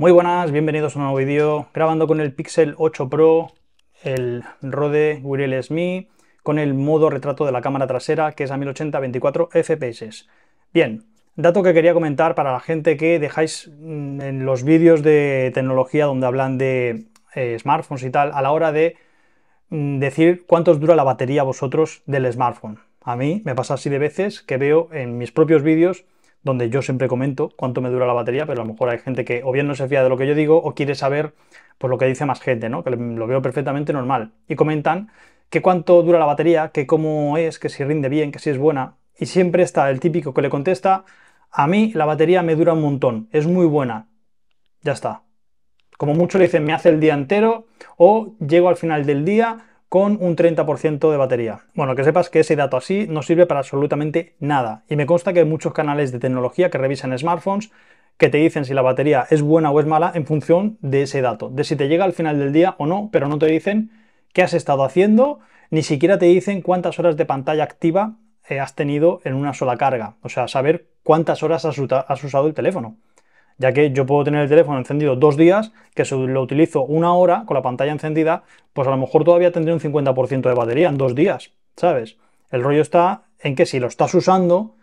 Muy buenas, bienvenidos a un nuevo vídeo grabando con el Pixel 8 Pro, el Rode Wireless Mi, con el modo retrato de la cámara trasera que es a 1080 24 fps. Bien, dato que quería comentar para la gente que dejáis mm, en los vídeos de tecnología donde hablan de eh, smartphones y tal, a la hora de mm, decir cuántos dura la batería vosotros del smartphone. A mí me pasa así de veces que veo en mis propios vídeos donde yo siempre comento cuánto me dura la batería, pero a lo mejor hay gente que o bien no se fía de lo que yo digo o quiere saber por pues, lo que dice más gente, ¿no? que lo veo perfectamente normal. Y comentan que cuánto dura la batería, que cómo es, que si rinde bien, que si es buena. Y siempre está el típico que le contesta, a mí la batería me dura un montón, es muy buena. Ya está. Como muchos le dicen, me hace el día entero o llego al final del día con un 30% de batería. Bueno, que sepas que ese dato así no sirve para absolutamente nada y me consta que hay muchos canales de tecnología que revisan smartphones que te dicen si la batería es buena o es mala en función de ese dato, de si te llega al final del día o no, pero no te dicen qué has estado haciendo, ni siquiera te dicen cuántas horas de pantalla activa eh, has tenido en una sola carga, o sea, saber cuántas horas has usado el teléfono ya que yo puedo tener el teléfono encendido dos días, que si lo utilizo una hora con la pantalla encendida, pues a lo mejor todavía tendré un 50% de batería en dos días, ¿sabes? El rollo está en que si lo estás usando,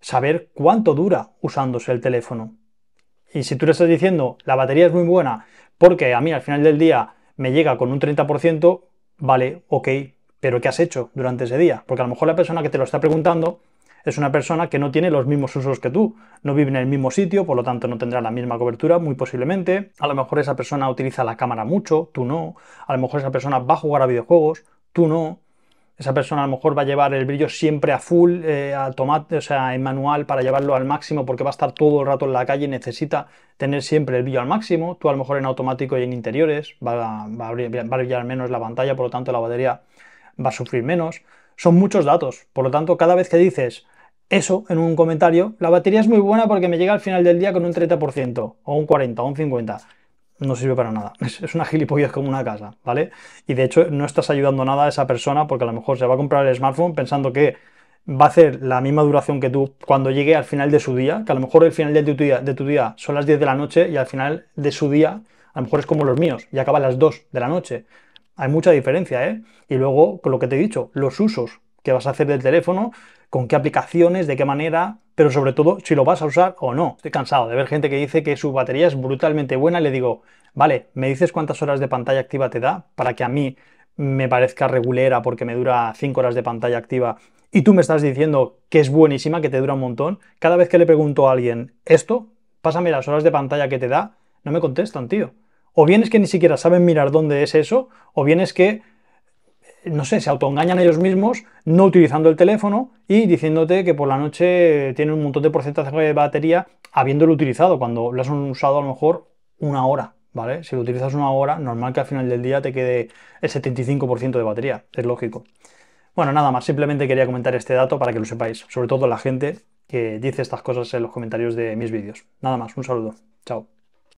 saber cuánto dura usándose el teléfono. Y si tú le estás diciendo, la batería es muy buena, porque a mí al final del día me llega con un 30%, vale, ok, pero ¿qué has hecho durante ese día? Porque a lo mejor la persona que te lo está preguntando es una persona que no tiene los mismos usos que tú, no vive en el mismo sitio, por lo tanto no tendrá la misma cobertura, muy posiblemente. A lo mejor esa persona utiliza la cámara mucho, tú no. A lo mejor esa persona va a jugar a videojuegos, tú no. Esa persona a lo mejor va a llevar el brillo siempre a full, eh, tomate, o sea, en manual para llevarlo al máximo porque va a estar todo el rato en la calle y necesita tener siempre el brillo al máximo. Tú a lo mejor en automático y en interiores va a, va a brillar menos la pantalla, por lo tanto la batería va a sufrir menos. Son muchos datos, por lo tanto cada vez que dices eso en un comentario. La batería es muy buena porque me llega al final del día con un 30%, o un 40%, o un 50%. No sirve para nada. Es una gilipollas como una casa, ¿vale? Y de hecho no estás ayudando nada a esa persona porque a lo mejor se va a comprar el smartphone pensando que va a hacer la misma duración que tú cuando llegue al final de su día, que a lo mejor el final de tu día, de tu día son las 10 de la noche y al final de su día a lo mejor es como los míos y acaba a las 2 de la noche. Hay mucha diferencia, ¿eh? Y luego, con lo que te he dicho, los usos qué vas a hacer del teléfono, con qué aplicaciones, de qué manera, pero sobre todo si lo vas a usar o no. Estoy cansado de ver gente que dice que su batería es brutalmente buena y le digo, vale, me dices cuántas horas de pantalla activa te da para que a mí me parezca regulera porque me dura 5 horas de pantalla activa y tú me estás diciendo que es buenísima, que te dura un montón. Cada vez que le pregunto a alguien esto, pásame las horas de pantalla que te da, no me contestan, tío. O bien es que ni siquiera saben mirar dónde es eso, o bien es que no sé, se autoengañan ellos mismos no utilizando el teléfono y diciéndote que por la noche tiene un montón de porcentaje de batería habiéndolo utilizado, cuando lo has usado a lo mejor una hora, ¿vale? Si lo utilizas una hora, normal que al final del día te quede el 75% de batería, es lógico. Bueno, nada más, simplemente quería comentar este dato para que lo sepáis, sobre todo la gente que dice estas cosas en los comentarios de mis vídeos. Nada más, un saludo, chao.